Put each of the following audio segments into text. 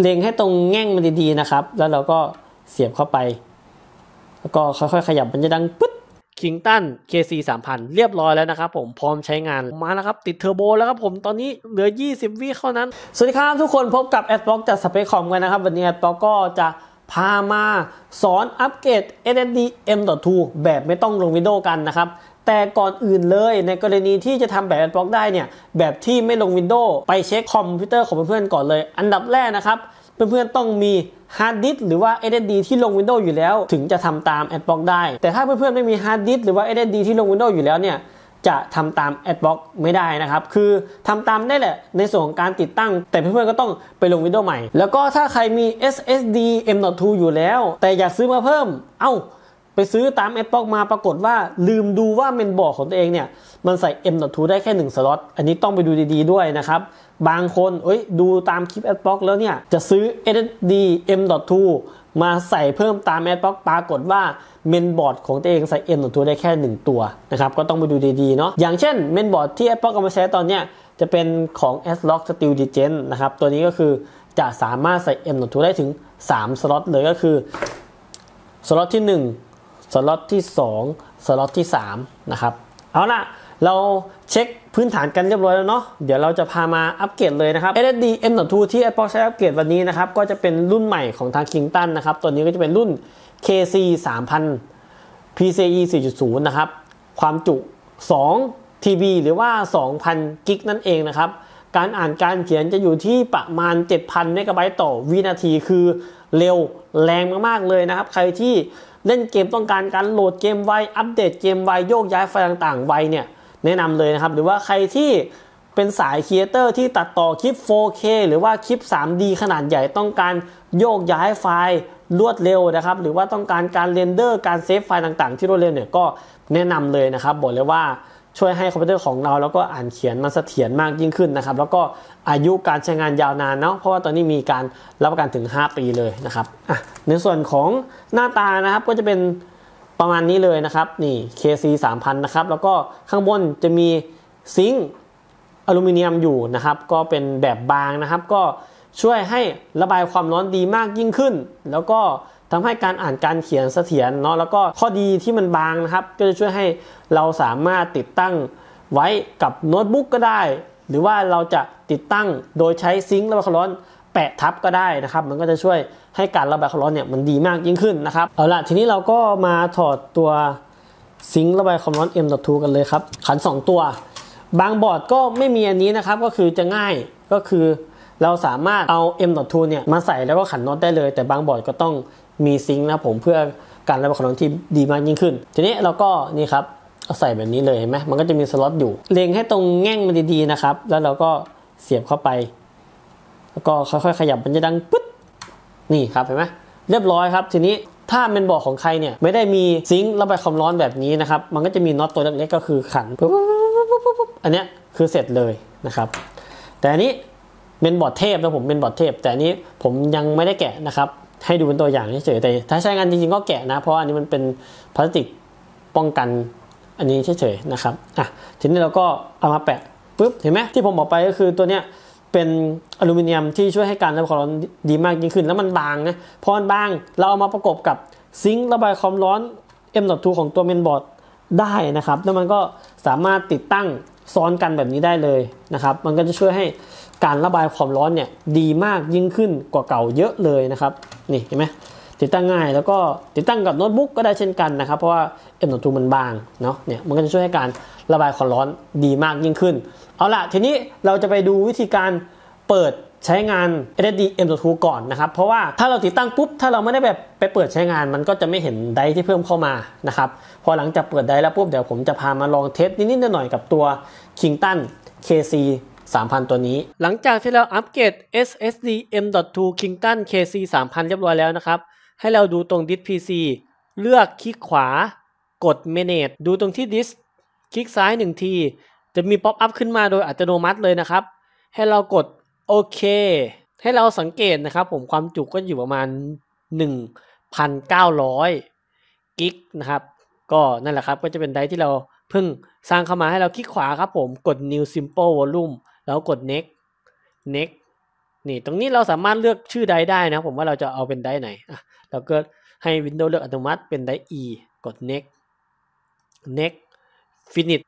เล็งให้ตรงแง่งมันดีๆนะครับ แล้วเราก็เสียบเข้าไป แล้วก็ค่อยๆ ขยับมันจะดังปึ๊ดคิงตัน KC 3000 เรียบร้อยแล้วนะครับ ผมพร้อมใช้งาน มาแล้วครับ ติดเทอร์โบแล้วครับผม ตอนนี้เหลือ 20วิเท่านั้น สวัสดีครับทุกคน พบกับ a d b l o อกจากสเปคคอมกันนะครับ วันนี้ a d b l o อกก็จะพามา สอนอัปเกรด SSD M.2 แบบไม่ต้องลงวินโดว์กันนะครับ แต่ก่อนอื่นเลยในกรณีที่จะทำแบบแอดบล็อกได้เนี่ยแบบที่ไม่ลงวินโดว์ไปเช็คคอมพิวเตอร์ของเพื่อนๆก่อนเลยอันดับแรกนะครับ เพื่อนๆต้องมีฮาร์ดดิสหรือว่า SSD ที่ลงวินโดว์อยู่แล้ว ถึงจะทำตามแอดบล็อกได้ แต่ถ้าเพื่อนๆไม่มีฮาร์ดดิสหรือว่า SSD ที่ลงวินโดว์อยู่แล้วเนี่ยจะทำตาม Adblock ไม่ได้นะครับ คือทำตามได้แหละในส่วนของการติดตั้ง แต่เพื่อนๆก็ต้องไปลงวิีโอใหม่ แล้วก็ถ้าใครมี SSD M.2 อยู่แล้ว แต่อยากซื้อมาเพิ่ม เอา้าไปซื้อตามแอป l อกมาปรากฏว่าลืมดูว่าเมนบอร์ดของตัวเองเนี่ยมันใส่ M.2 ได้แค่1สล็อตอันนี้ต้องไปดูดีๆ ด้วยนะครับ บางคนเอ้ยดูตามคลิปแอป l อกแล้วเนี่ย จะซื้อ SSD M.2 มาใส่เพิ่มตามแอ p l e อกปรากฏว่าเมนบอร์ดของตัวเองใส่ M 2ได้แค่ 1 ตัวนะครับก็ต้องไปดูดีๆเนาะอย่างเช่นเมนบอร์ดที่แอ p l e อกกำลังใช้ตอนเนี้ยจะเป็นของ s l o c k Steel Degen นะครับตัวนี้ก็คือจะสามารถใส่ M 2ได้ถึง3สล็อตเลยก็คือสล็อตที่ 1สล็อตที่ 2 สล็อตที่ 3 นะครับ เอาล่ะ เราเช็คพื้นฐานกันเรียบร้อยแล้วเนาะ เดี๋ยวเราจะพามาอัปเกรดเลยนะครับ SSD M.2 ที่ Apple ใช้อัปเกรดวันนี้นะครับ ก็จะเป็นรุ่นใหม่ของทาง Kingston นะครับ ตัวนี้ก็จะเป็นรุ่น KC 3000 PCIe 4.0 นะครับ ความจุ 2 TB หรือว่า 2,000กิกนั่นเองนะครับ การอ่านการเขียนจะอยู่ที่ประมาณ 7,000เมกะไบต์ต่อวินาที คือเร็วแรงมากๆเลยนะครับ ใครที่เล่นเกมต้องการการโหลดเกมไว อัปเดตเกมไว โยกย้ายไฟล์ต่าง ๆ ไวเนี่ยแนะนำเลยนะครับ หรือว่าใครที่เป็นสายครีเอเตอร์ ที่ตัดต่อคลิป 4K หรือว่าคลิป 3D ขนาดใหญ่ต้องการโยกย้ายไฟล์รวดเร็วนะครับ หรือว่าต้องการการเรนเดอร์การเซฟไฟล์ต่างๆที่รวดเร็วเนี่ยก็แนะนำเลยนะครับบอกเลยว่าช่วยให้คอมพิวเตอร์ของเราแล้วก็อ่านเขียนมันเสถียรมากยิ่งขึ้นนะครับแล้วก็อายุการใช้งานยาวนานเนาะเพราะว่าตอนนี้มีการรับประกันถึง 5 ปีเลยนะครับอ่ะในส่วนของหน้าตานะครับก็จะเป็นประมาณนี้เลยนะครับ นี่ KC 3000นะครับแล้วก็ข้างบนจะมีซิงค์อลูมิเนียมอยู่นะครับ ก็เป็นแบบบางนะครับ ก็ช่วยให้ระบายความร้อนดีมากยิ่งขึ้น แล้วก็ทำให้การอ่านการเขียนเสถียรเนาะแล้วก็ข้อดีที่มันบางนะครับ ก็จะช่วยให้เราสามารถติดตั้งไว้กับโน้ตบุ๊กก็ได้ หรือว่าเราจะติดตั้งโดยใช้ซิงค์ระบายความร้อนแปะทับก็ได้นะครับ มันก็จะช่วยให้การระบายความร้อนเนี่ยมันดีมากยิ่งขึ้นนะครับ เอาละทีนี้เราก็มาถอดตัวซิงค์ระบายความร้อน M.2 กันเลยครับ ขัน 2 ตัวบางบอร์ดก็ไม่มีอันนี้นะครับก็คือจะง่ายก็คือเราสามารถเอา M.2 เนี่ยมาใส่แล้วก็ขันน็อตได้เลยแต่บางบอร์ดก็ต้องมีซิงค์นะผมเพื่อการรับมร้อนที่ดีมากยิ่งขึ้น ทีนี้เราก็นี่ครับใส่แบบนี้เลยเห็นไหมมันก็จะมีสล็อตอยู่เล็งให้ตรงแง่งมันดีๆนะครับ แล้วเราก็เสียบเข้าไป แล้วก็ค่อยๆขยับมันจะดังปึ๊ดนี่ครับเห็นไหมเรียบร้อยครับ ทีนี้ถ้าเป็นบ์ดของใครเนี่ย ไม่ได้มีซิงค์ระบายความร้อนแบบนี้นะครับ มันก็จะมีน็อตตัวเล็กๆก็คือขันปุ๊บอันนี้คือเสร็จเลยนะครับ แต่อันนี้เป็นบอร์ดเทพนะผมเป็นบอร์ดเทพแต่อันนี้ผมยังไม่ได้แกะนะครับให้ดูเป็นตัวอย่างเฉยๆแต่ถ้าใช้งานจริงๆก็แกะนะ เพราะอันนี้มันเป็นพลาสติกป้องกันอันนี้เฉยๆนะครับอ่ะทีนี้เราก็เอามาแปะปุ๊บเห็นไหมที่ผมบอกไปก็คือตัวเนี้ยเป็นอลูมิเนียมที่ช่วยให้การระบายความร้อนดีมากยิ่งขึ้น แล้วมันบางนะพอมันบางเราเอามาประกบกับซิงค์ระบายความร้อน M.2 ของตัวเมนบอร์ดได้นะครับแล้วมันก็สามารถติดตั้งซ้อนกันแบบนี้ได้เลยนะครับมันก็จะช่วยให้การระบายความร้อนเนี่ยดีมากยิ่งขึ้นกว่าเก่าเยอะเลยนะครับนี่เห็นไหมติดตั้งง่ายแล้วก็ติดตั้งกับโน้ตบุ๊กก็ได้เช่นกันนะครับเพราะว่า M.2 มันบางเนาะเนี่ยมันก็จะช่วยให้การระบายความร้อนดีมากยิ่งขึ้นเอาล่ะทีนี้เราจะไปดูวิธีการเปิดใช้งาน SSD M.2 ก่อนนะครับเพราะว่าถ้าเราติดตั้งปุ๊บถ้าเราไม่ได้แบบไปเปิดใช้งาน มันก็จะไม่เห็นไดที่เพิ่มเข้ามานะครับพอหลังจากเปิดไดแล้วปุ๊บเดี๋ยวผมจะพามาลองเทสนิดๆหน่อยๆกับตัว Kington KC 3,000 ตัวนี้ หลังจากที่เราอัปเกรด SSD M.2 Kingston KC 3,000เรียบร้อยแล้วนะครับ ให้เราดูตรง d i พี PC เลือกคลิกขวา กด Manage ดูตรงที่ดิสคลิกซ้าย1ที จะมีป๊อปอัพขึ้นมาโดยอัตโนมัติเลยนะครับ ให้เรากดโอเค ให้เราสังเกตนะครับ ผมความจุก็อยู่ประมาณ 1,900 กิก นะครับ ก็นั่นแหละครับ ก็จะเป็นไดที่เราเพิ่งสร้างเข้ามาให้เราคลิกขวาครับผม กด New Simple Volume เรากด next next นี่ตรงนี้เราสามารถเลือกชื่อไดได้นะผมว่าเราจะเอาเป็นได้ไหนอ่ะเราก็ให้ Windows เลือกอัตโนมัติเป็นได้ e กด next next finish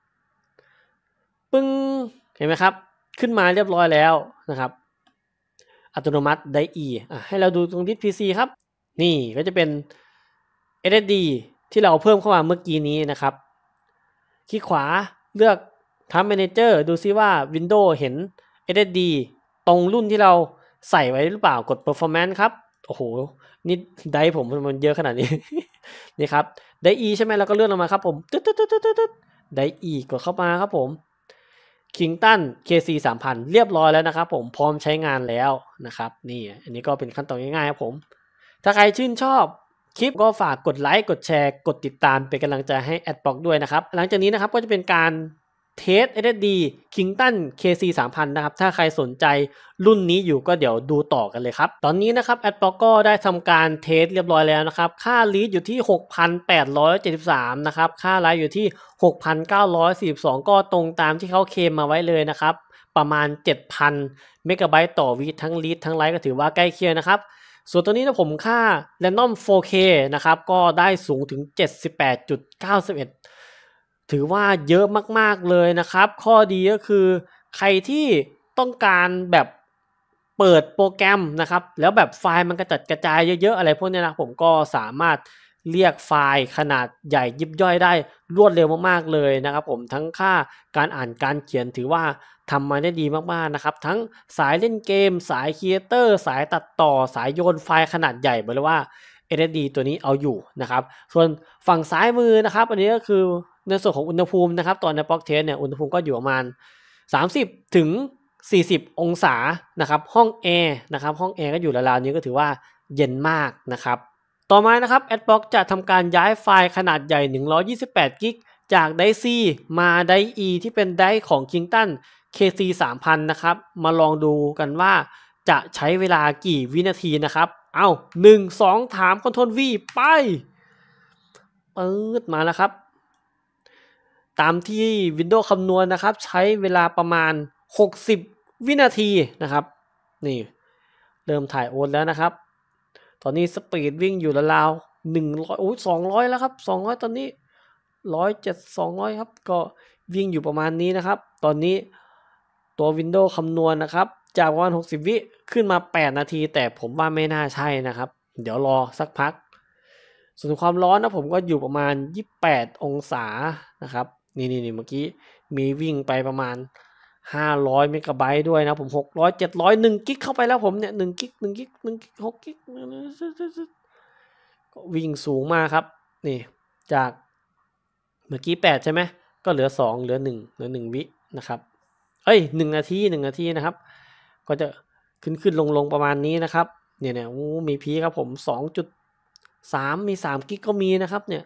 ปึ้งเห็นไหมครับ ขึ้นมาเรียบร้อยแล้วนะครับ อัตโนมัติได้ e อ่ะให้เราดูตรงดิสพีซีครับ นี่ก็จะเป็น SSD ที่เราเพิ่มเข้ามาเมื่อกี้นี้นะครับคลิกขวาเลือกทับแมเนเจอร์ดูซิว่า Windows เห็น SSD ตรงรุ่นที่เราใส่ไว้หรือเปล่ากด performance ครับ โอ้โห นี่ได้ผมมันเยอะขนาดนี้นี่ครับได้ E ใช่ไหมแล้วก็เลื่อนลงมาครับผมตึ๊ดตึ๊ดตึ๊ดตึ๊ดตึ๊ดได้ E กดเข้ามาครับผม Kington KC 3000เรียบร้อยแล้วนะครับผมพร้อมใช้งานแล้วนะครับ นี่อันนี้ก็เป็นขั้นตอนง่ายๆครับผม ถ้าใครชื่นชอบคลิปก็ฝากกดไลค์กดแชร์ กดติดตามเป็นกำลังใจให้แอดบล็อกด้วยนะครับหลังจากนี้นะครับก็จะเป็นการเทส SSD Kington KC 3 0 0ันะครับ ถ้าใครสนใจรุ่นนี้อยู่ก็เดี๋ยวดูต่อกันเลยครับ ตอนนี้นะครับ a d ด l o ก็ได้ทำการเทสเรียบร้อยแล้วนะครับ ค่าลีดอยู่ที่ 6,873 นะครับ ค่าไลฟ์อยู่ที่ 6,942 ก็ตรงตามที่เขาเคมมาไว้เลยนะครับ ประมาณ 7,000เมกะไบต์ต่อวิทั้งลีดทั้งไลฟ์ก็ถือว่าใกล้เคียงนะครับ ส่วนตัวนี้นะผมค่า Random 4K นะครับก็ได้สูงถึง 78.91ถือว่าเยอะมาก ๆเลยนะครับ ข้อดีก็คือใครที่ต้องการแบบเปิดโปรแกรมนะครับ แล้วแบบไฟล์มันกระจัดกระจายเยอะ ๆ อะไรพวกนี้นะ ผมก็สามารถเรียกไฟล์ขนาดใหญ่ ยิบย่อยได้รวดเร็วมากๆเลยนะครับ ผม ทั้งค่าการอ่านการเขียนถือว่าทำมาได้ดีมากๆนะครับ ทั้งสายเล่นเกม สายครีเอเตอร์ สายตัดต่อ สายโยนไฟล์ขนาดใหญ่บอกเลยว่า SSD ตัวนี้เอาอยู่นะครับ ส่วนฝั่งซ้ายมือนะครับ อันนี้ก็คือในส่วนของอุณหภูมินะครับ ตอนในล็อกเทสเนี่ยอุณหภูมิก็อยู่ประมาณ 30ถึง40 องศานะครับ ห้องแอร์นะครับ ห้องแอร์ก็อยู่ราวๆนี้ก็ถือว่าเย็นมากนะครับ ต่อมานะครับอ d b l ็อกจะทำการย้ายไฟล์ขนาดใหญ่128กิกจากไดซีมาไดอีที่เป็นไดของคิงตัน o n KC 3000นะครับ มาลองดูกันว่าจะใช้เวลากี่วินาทีนะครับ เอา1 2 ถามคอนโทรลวีไป เปิดมาแล้วครับตามที่ Windows คำนวณนะครับ ใช้เวลาประมาณ 60 วินาทีนะครับ นี่เริ่มถ่ายโอนแล้วนะครับ ตอนนี้สปีดวิ่งอยู่ราวๆ0 0้ยโอ้ย200 แล้วครับ 200 ตอนนี้ 107 200 ครับ ก็วิ่งอยู่ประมาณนี้นะครับ ตอนนี้ตัว Windows คำนวณนนะครับ จากประมาณ60 วิขึ้นมา 8 นาที แต่ผมว่าไม่น่าใช่นะครับ เดี๋ยวรอสักพัก ส่วนความร้อนนะผมก็อยู่ประมาณ 28 องศานะครับนี่นี่นี่เมื่อกี้มีวิ่งไปประมาณ500เมกะไบต์ด้วยนะผม600 700 1กิกเข้าไปแล้วผมเนี่ย1กิก1กิก1กิก6กิกก็วิ่งสูงมากครับ นี่จากเมื่อกี้ 8 ใช่ไหมก็เหลือ 2 เหลือ1เหลือ1วินะครับเอ้ย1นาที1นาทีนะครับ ก็จะขึ้นขึ้นลงลงประมาณนี้นะครับเนี่ยเนี่ยมีพีครับผม 2.3 มี3กิกก็มีนะครับเนี่ย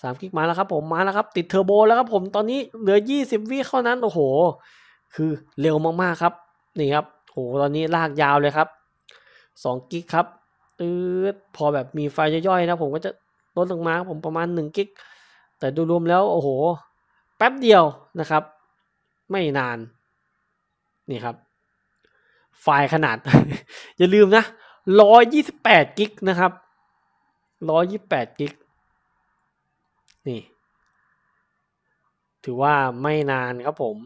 สามกิกมาแล้วครับ ผมมาแล้วครับ ติดเทอร์โบแล้วครับผมตอนนี้เหลือยี่สิบวิเท่านั้นโอ้โหคือเร็วมากๆครับนี่ครับโอ้โหตอนนี้ลากยาวเลยครับสองกิกครับตืดพอแบบมีไฟย่อยๆนะ ผมก็จะลดลงมาผมประมาณหนึ่งกิกแต่ดูรวมแล้วโอ้โหแป๊บเดียวนะครับ ไม่นาน นี่ครับ ไฟล์ขนาด อย่าลืมนะร้อยยี่สิบแปดกิกนะครับร้อยยี่แปดกิกนี่ ถือว่าไม่นานครับผม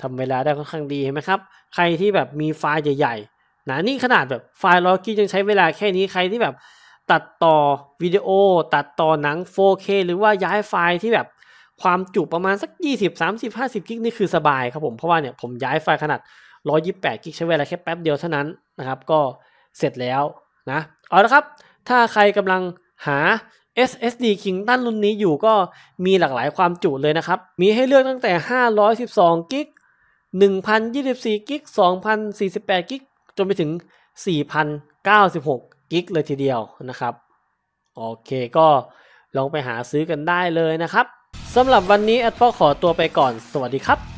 ทำเวลาได้ค่อนข้างดีเห็นไหมครับใครที่แบบมีไฟล์ใหญ่ๆนะนี่ขนาดแบบไฟล์ลอกี้ยังใช้เวลาแค่นี้ใครที่แบบตัดต่อวิดีโอ ตัดต่อหนัง 4K หรือว่าย้ายไฟล์ที่แบบความจุประมาณสัก 20 30 50กิกนี่คือสบายครับผมเพราะว่าเนี่ยผมย้ายไฟล์ขนาด 128 กิกใช้เวลาแค่แป๊บเดียวเท่านั้นนะครับ ก็เสร็จแล้ว นะเอาละครับ ถ้าใครกำลังหา SSD k i n g t o n รุ่นนี้อยู่ก็มีหลากหลายความจุเลยนะครับ มีให้เลือกตั้งแต่ 512 กิก 1,024 กิก 2,048 กิก จนไปถึง 4,096 กิกเลยทีเดียวนะครับ โอเคก็ลองไปหาซื้อกันได้เลยนะครับ สำหรับวันนี้แอดพ่อขอตัวไปก่อน สวัสดีครับ